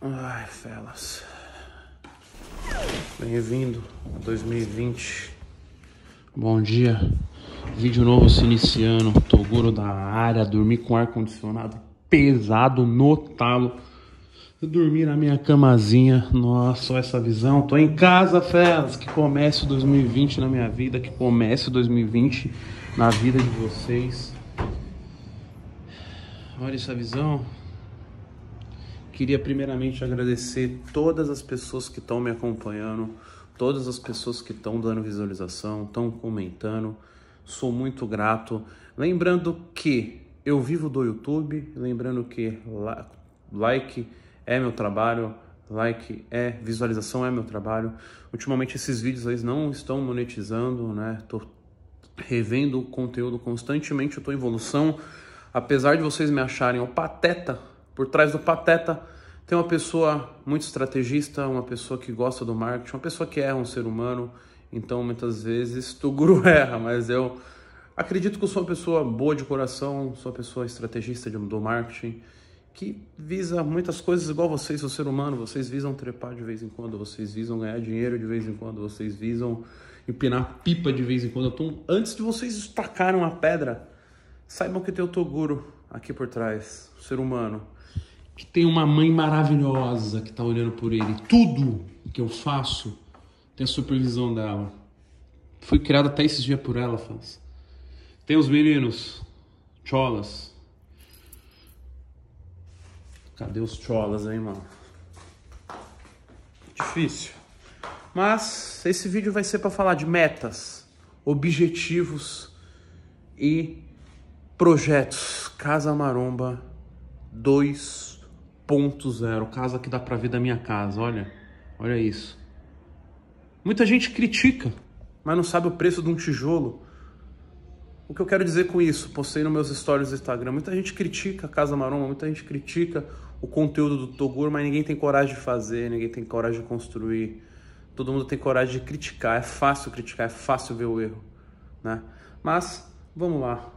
Ai, felas. Bem-vindo a 2020. Bom dia. Vídeo novo se iniciando. Toguro da área. Dormir com ar-condicionado pesado no talo. Eu dormi na minha camazinha, nossa, essa visão. Tô em casa, felas. Que comece 2020 na minha vida, que comece 2020 na vida de vocês. Olha essa visão. Queria primeiramente agradecer todas as pessoas que estão me acompanhando, todas as pessoas que estão dando visualização, estão comentando. Sou muito grato. Lembrando que eu vivo do YouTube, lembrando que like é meu trabalho, like é visualização é meu trabalho. Ultimamente esses vídeos não estão monetizando, né? Tô revendo o conteúdo constantemente, eu tô em evolução. Apesar de vocês me acharem o pateta, por trás do pateta tem uma pessoa muito estrategista, uma pessoa que gosta do marketing, uma pessoa que erra um ser humano. Então muitas vezes o guru erra, mas eu Acredito que eu sou uma pessoa boa de coração, sou uma pessoa estrategista do marketing, que visa muitas coisas igual vocês, sou ser humano, vocês visam trepar de vez em quando, vocês visam ganhar dinheiro de vez em quando, vocês visam empinar pipa de vez em quando. Então, antes de vocês estacarem a pedra, saibam que tem o Toguro aqui por trás, o ser humano, que tem uma mãe maravilhosa que está olhando por ele. Tudo que eu faço tem a supervisão dela. Fui criado até esses dias por ela, faz. Tem os meninos, cholas. Cadê os cholas, hein, mano? Difícil. Mas esse vídeo vai ser para falar de metas, objetivos e projetos. Casa Maromba 2.0, casa que dá para ver da minha casa, olha. Olha isso. Muita gente critica, mas não sabe o preço de um tijolo o que eu quero dizer com isso? Postei nos meus stories do Instagram. Muita gente critica a Casa Maroma, muita gente critica o conteúdo do Toguro, mas ninguém tem coragem de fazer, ninguém tem coragem de construir. Todo mundo tem coragem de criticar. É fácil criticar, é fácil ver o erro. Né? Mas, vamos lá.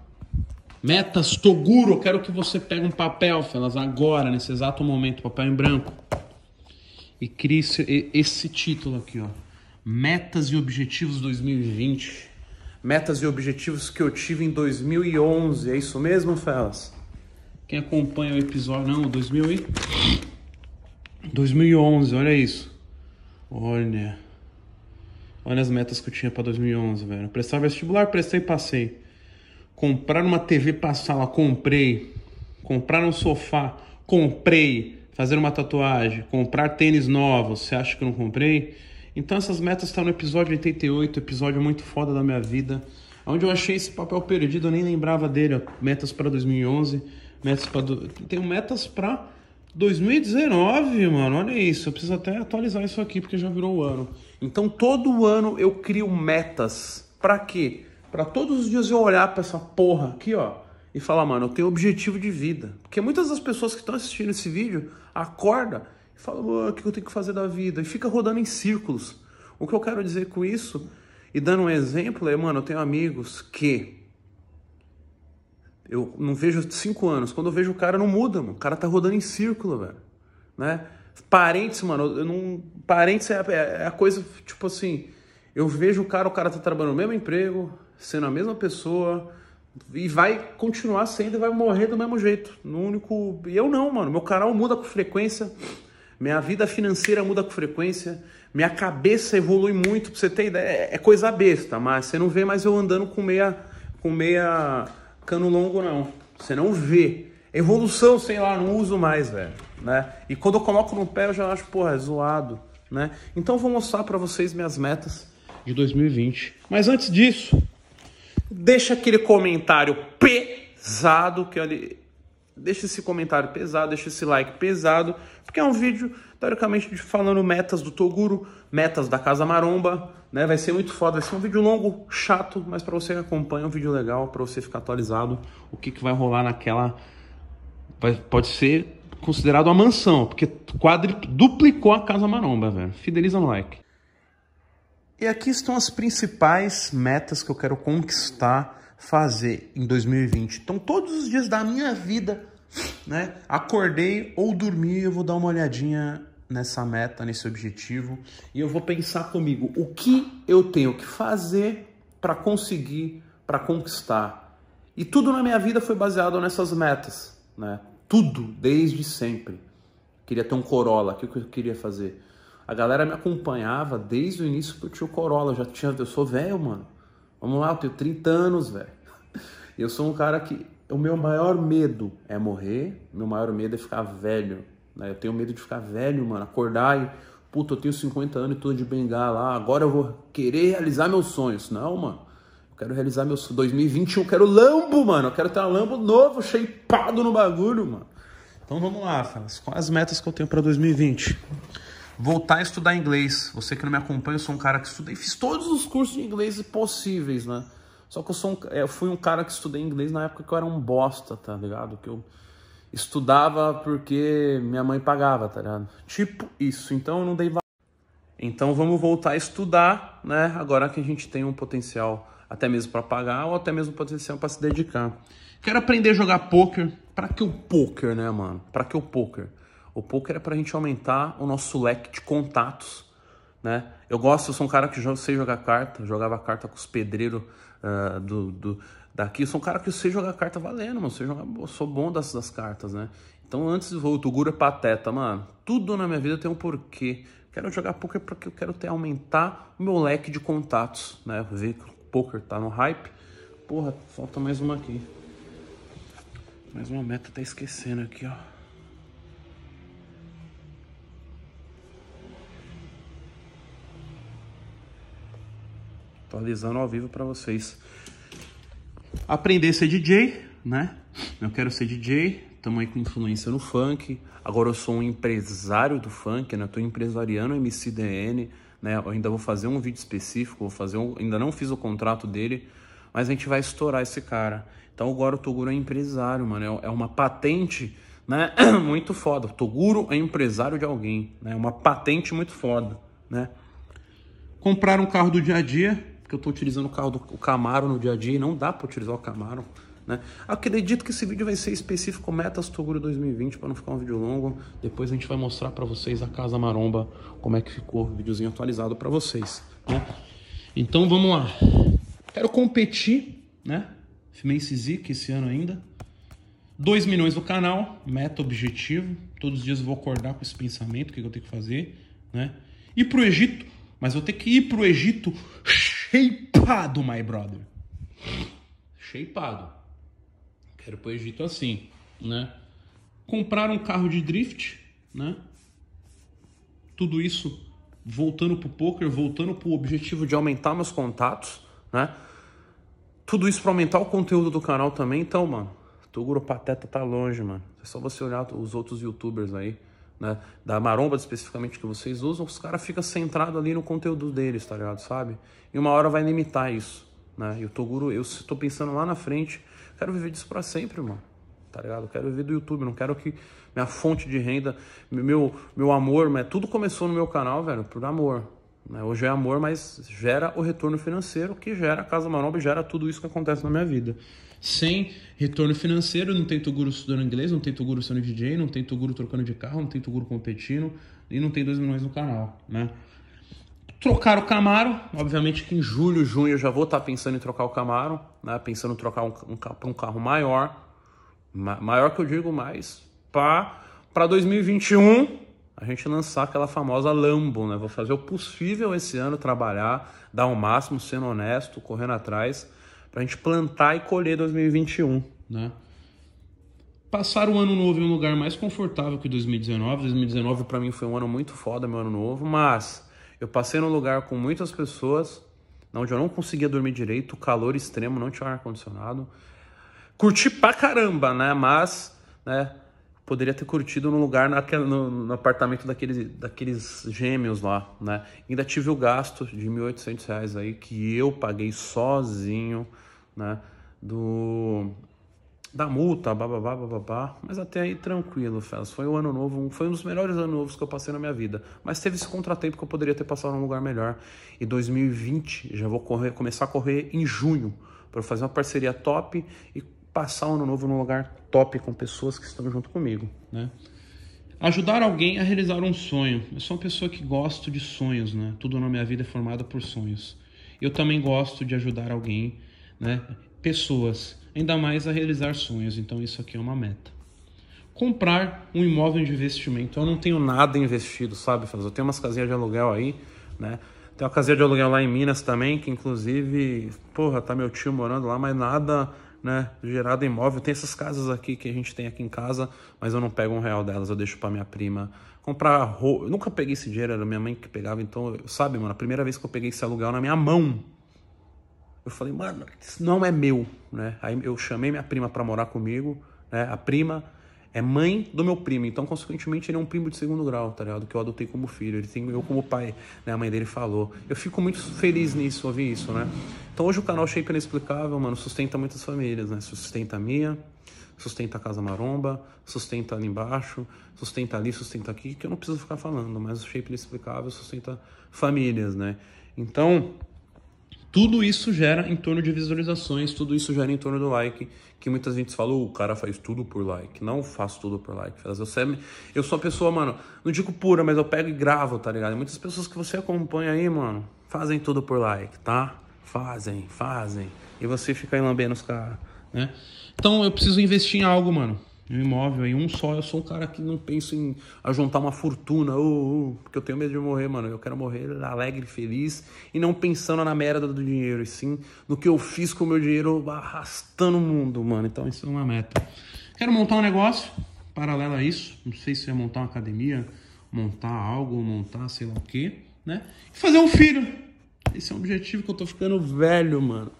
Metas Toguro, eu quero que você pegue um papel, Felas, agora, nesse exato momento, papel em branco. E crie esse, esse título aqui, ó. Metas e Objetivos 2020 metas e objetivos que eu tive em 2011. É isso mesmo, Felas? Quem acompanha o episódio. Não, 2000 e... 2011, olha isso. Olha. Olha as metas que eu tinha para 2011, velho. Prestar vestibular, prestei e passei. Comprar uma TV pra sala, comprei. Comprar um sofá, comprei. Fazer uma tatuagem, comprar tênis novos. Você acha que eu não comprei? Então essas metas estão no episódio 88, episódio muito foda da minha vida, onde eu achei esse papel perdido, eu nem lembrava dele, ó. metas para 2011, metas para do... tenho metas para 2019, mano. Olha isso, eu preciso até atualizar isso aqui porque já virou o ano. Então todo ano eu crio metas. Para quê? Para todos os dias eu olhar para essa porra aqui, ó, e falar, mano, eu tenho objetivo de vida. Porque muitas das pessoas que estão assistindo esse vídeo acorda fala, o que eu tenho que fazer da vida? E fica rodando em círculos. O que eu quero dizer com isso, e dando um exemplo, é, mano, eu tenho amigos que eu não vejo cinco anos. Quando eu vejo o cara, não muda, mano. O cara tá rodando em círculo, velho. Né? Parentes, mano, eu não. Parentes é a, é, é a coisa, tipo assim. Eu vejo o cara, o cara tá trabalhando no mesmo emprego, sendo a mesma pessoa, e vai continuar sendo e vai morrer do mesmo jeito. No único. E eu não, mano. Meu canal muda com frequência minha vida financeira muda com frequência, minha cabeça evolui muito, pra você ter ideia, é, é coisa besta, mas você não vê mais eu andando com meia, com meia cano longo, não. Você não vê. Evolução, sei lá, não uso mais, velho, né? E quando eu coloco no pé, eu já acho, porra, é zoado, né? Então eu vou mostrar para vocês minhas metas de 2020. Mas antes disso, deixa aquele comentário pesado que ele Deixa esse comentário pesado, deixa esse like pesado, porque é um vídeo, teoricamente, falando metas do Toguro, metas da Casa Maromba, né? Vai ser muito foda, vai ser um vídeo longo, chato, mas para você que acompanha, é um vídeo legal, para você ficar atualizado, o que, que vai rolar naquela... Vai, pode ser considerado uma mansão, porque quadri... duplicou a Casa Maromba, velho. Fideliza no like. E aqui estão as principais metas que eu quero conquistar fazer em 2020. Então, todos os dias da minha vida, né? Acordei ou dormi, eu vou dar uma olhadinha nessa meta, nesse objetivo, e eu vou pensar comigo o que eu tenho que fazer para conseguir, para conquistar. E tudo na minha vida foi baseado nessas metas, né? Tudo desde sempre. Queria ter um Corolla, o que eu queria fazer? A galera me acompanhava desde o início que eu tinha o Corolla, já tinha, eu sou velho, mano. Vamos lá, eu tenho 30 anos, velho. Eu sou um cara que. O meu maior medo é morrer, meu maior medo é ficar velho. Né? Eu tenho medo de ficar velho, mano. Acordar e. Puta, eu tenho 50 anos e tô de bengala. Agora eu vou querer realizar meus sonhos. Não, mano. Eu quero realizar meus. 2021, eu quero lambo, mano. Eu quero ter um lambo novo, shapeado no bagulho, mano. Então vamos lá, Félix. Quais as metas que eu tenho para 2020? voltar a estudar inglês. Você que não me acompanha, eu sou um cara que estudei, fiz todos os cursos de inglês possíveis, né? Só que eu, sou um, eu fui um cara que estudei inglês na época que eu era um bosta, tá ligado? Que eu estudava porque minha mãe pagava, tá ligado? Tipo isso. Então eu não dei valor. Então vamos voltar a estudar, né? Agora que a gente tem um potencial até mesmo para pagar ou até mesmo potencial para se dedicar. Quero aprender a jogar poker. Para que o poker, né, mano? Para que o poker? O poker é para a gente aumentar o nosso leque de contatos, né? Eu gosto, eu sou um cara que já sei jogar carta, jogava carta com os pedreiros uh, ah, do, do, daqui. Eu sou um cara que sei jogar carta valendo, mano. Sei jogar, sou bom das, das cartas, né? Então antes, o Toguro é pateta, mano. Tudo na minha vida tem um porquê. Quero jogar poker porque eu quero ter, aumentar o meu leque de contatos, né? Ver que o poker tá no hype. Porra, falta mais uma aqui. Mais uma meta tá esquecendo aqui, ó. atualizando ao vivo para vocês. Aprender a ser DJ, né? Eu quero ser DJ, tamo aí com influência no funk. Agora eu sou um empresário do funk, né? Estou empresariando MCDN, né? Eu ainda vou fazer um vídeo específico, vou fazer um... ainda não fiz o contrato dele, mas a gente vai estourar esse cara. Então agora o Toguro é empresário, mano. É, é uma patente, né? muito foda. O Toguro é empresário de alguém, né? É uma patente muito foda, né? Comprar um carro do dia a dia, que eu estou utilizando o carro do o Camaro no dia a dia e não dá para utilizar o Camaro. Né? Acredito que esse vídeo vai ser específico Metas Toguro 2020 para não ficar um vídeo longo. Depois a gente vai mostrar para vocês a Casa Maromba, como é que ficou, videozinho atualizado para vocês. Né? Então vamos lá. Quero competir, né? Fimense Zic esse ano ainda. 2 milhões no canal, meta objetivo. Todos os dias eu vou acordar com esse pensamento, o que eu tenho que fazer, né? Ir pro Egito, mas vou ter que ir pro Egito shapeado, my brother. Shapeado. Quero pro Egito assim, né? Comprar um carro de drift, né? Tudo isso voltando pro poker, voltando pro objetivo de aumentar meus contatos, né? Tudo isso para aumentar o conteúdo do canal também, então, mano. Toguro Pateta tá longe, mano. É só você olhar os outros youtubers aí né, da maromba especificamente que vocês usam, os caras ficam centrados ali no conteúdo deles, tá ligado? Sabe? E uma hora vai limitar isso, né? E o Toguro, eu tô pensando lá na frente, quero viver disso para sempre, mano. Tá ligado? Eu quero viver do YouTube, não quero que minha fonte de renda, meu, meu amor, mas tudo começou no meu canal, velho, por amor. Né? Hoje é amor, mas gera o retorno financeiro que gera a Casa Maromba e gera tudo isso que acontece na minha vida sem retorno financeiro, não tem Toguro estudando inglês, não tem Toguro sendo DJ, não tem Toguro trocando de carro, não tem Toguro competindo e não tem 2 milhões no canal, né? Trocar o Camaro, obviamente que em julho, junho eu já vou estar tá pensando em trocar o Camaro, né? Pensando em trocar um, um, um carro maior, ma maior que eu digo mais, para 2021 a gente lançar aquela famosa Lambo, né? Vou fazer o possível esse ano trabalhar, dar o máximo, sendo honesto, correndo atrás para a gente plantar e colher 2021, né? Passar o ano novo em um lugar mais confortável que 2019. 2019 para mim foi um ano muito foda, meu ano novo, mas eu passei num lugar com muitas pessoas, onde eu não conseguia dormir direito, calor extremo, não tinha ar condicionado. Curti pra caramba, né? Mas, né, poderia ter curtido num lugar naquele, no, no, apartamento daqueles, daqueles gêmeos lá, né? Ainda tive o gasto de 1.800 reais aí que eu paguei sozinho, né? Do, da multa, babá, babá. Mas até aí tranquilo, Felas. Foi um ano novo, foi um dos melhores anos novos que eu passei na minha vida. Mas teve esse contratempo que eu poderia ter passado num lugar melhor. E 2020 já vou correr, começar a correr em junho para fazer uma parceria top e passar o ano novo num lugar top com pessoas que estão junto comigo, né? Ajudar alguém a realizar um sonho. Eu sou uma pessoa que gosto de sonhos, né? Tudo na minha vida é formado por sonhos. Eu também gosto de ajudar alguém, né? Pessoas, ainda mais a realizar sonhos. Então isso aqui é uma meta. Comprar um imóvel de investimento. Eu não tenho nada investido, sabe, Eu tenho umas casinhas de aluguel aí, né? Tem uma casinha de aluguel lá em Minas também, que inclusive, porra, tá meu tio morando lá, mas nada né, gerado imóvel. Tem essas casas aqui que a gente tem aqui em casa, mas eu não pego um real delas, eu deixo para minha prima comprar roupa. Eu nunca peguei esse dinheiro, era minha mãe que pegava, então, sabe, mano, a primeira vez que eu peguei esse aluguel na minha mão, eu falei, mano, isso não é meu, né? Aí eu chamei minha prima para morar comigo, né? A prima é mãe do meu primo. Então, consequentemente, ele é um primo de segundo grau, tá ligado? Que eu adotei como filho. Ele tem eu como pai, né? A mãe dele falou. Eu fico muito feliz nisso, ouvir isso, né? Então, hoje o canal Shape é Inexplicável, mano, sustenta muitas famílias, né? Sustenta a minha, sustenta a Casa Maromba, sustenta ali embaixo, sustenta ali, sustenta aqui, que eu não preciso ficar falando, mas o Shape é Inexplicável sustenta famílias, né? Então, tudo isso gera em torno de visualizações, tudo isso gera em torno do like, que muitas gente falou, o cara faz tudo por like. Não faço tudo por like, eu, eu sou a pessoa, mano, não digo pura, mas eu pego e gravo, tá ligado? Muitas pessoas que você acompanha aí, mano, fazem tudo por like, tá? Fazem, fazem. E você fica aí lambendo os caras, né? Então eu preciso investir em algo, mano um imóvel aí, um só. Eu sou um cara que não penso em ajuntar uma fortuna, porque eu tenho medo de morrer, mano. Eu quero morrer alegre, feliz e não pensando na merda do dinheiro, e sim no que eu fiz com o meu dinheiro arrastando o mundo, mano. Então, isso é uma meta. Quero montar um negócio paralelo a isso. Não sei se é montar uma academia, montar algo, montar sei lá o quê, né? E fazer um filho. Esse é um objetivo que eu tô ficando velho, mano.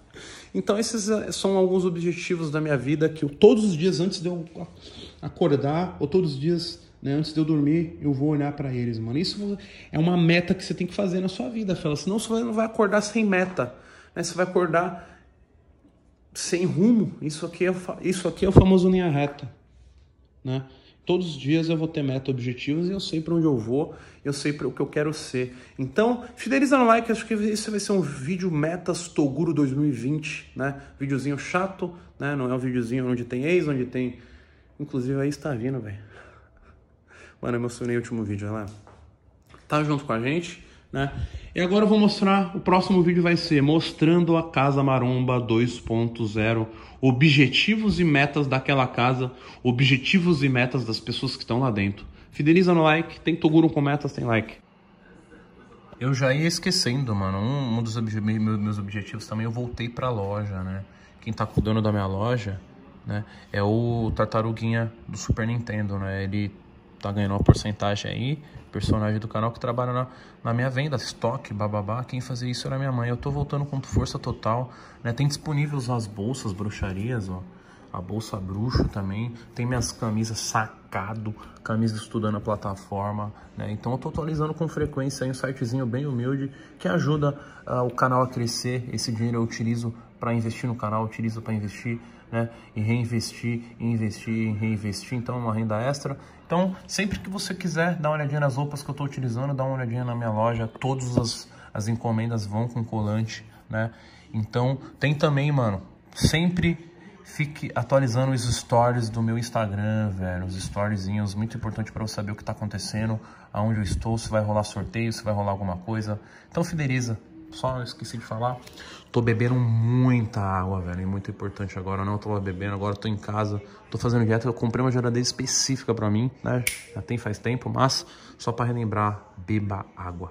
Então, esses eh, são alguns objetivos da minha vida que eu, todos os dias antes de eu acordar, ou todos os dias né, antes de eu dormir, eu vou olhar para eles, mano. Isso é uma meta que você tem que fazer na sua vida, fala. Senão você não vai acordar sem meta. Né? Você vai acordar sem rumo. Isso aqui é, isso aqui é o famoso linha reta. Né? Todos os dias eu vou ter meta objetivos e eu sei para onde eu vou, eu sei para o que eu quero ser. Então, fideliza no like, acho que esse vai ser um vídeo Metas Toguro 2020, né? Videozinho chato, né? Não é um videozinho onde tem ex, onde tem. Inclusive aí está vindo, velho. Mano, emocionei o último vídeo, olha lá. Tá junto com a gente, né? E agora eu vou mostrar, o próximo vídeo vai ser mostrando a Casa Maromba 2.0 objetivos e metas daquela casa, objetivos e metas das pessoas que estão lá dentro. Fideliza no like, tem Toguro com metas, tem like. Eu já ia esquecendo, mano. Um, um dos obje meus objetivos também, eu voltei pra loja, né? Quem tá cuidando da minha loja, né? É o Tartaruguinha do Super Nintendo, né? Ele tá ganhando uma porcentagem aí, personagem do canal que trabalha na, na minha venda, estoque, bababá, quem fazia isso era minha mãe. Eu tô voltando com força total, né? Tem disponíveis as bolsas, bruxarias, ó. A bolsa bruxo também, tem minhas camisas sacado, camisa estudando a plataforma, né? Então eu tô atualizando com frequência aí um sitezinho bem humilde que ajuda uh, o canal a crescer. Esse dinheiro eu utilizo para investir no canal, utilizo para investir né? reinvestir, investir, reinvestir, então uma renda extra. Então, sempre que você quiser dar uma olhadinha nas roupas que eu estou utilizando, dá uma olhadinha na minha loja, todas as, as encomendas vão com colante, né? Então, tem também, mano, sempre fique atualizando os stories do meu Instagram, velho. Os storyzinhos, muito importante para você saber o que está acontecendo, aonde eu estou, se vai rolar sorteio, se vai rolar alguma coisa. Então fideliza, só esqueci de falar. Tô bebendo muita água, velho. É muito importante agora. Eu não tava bebendo, agora tô em casa. Tô fazendo dieta. Eu comprei uma geladeira específica para mim, né? Já tem faz tempo, mas só para relembrar, beba água.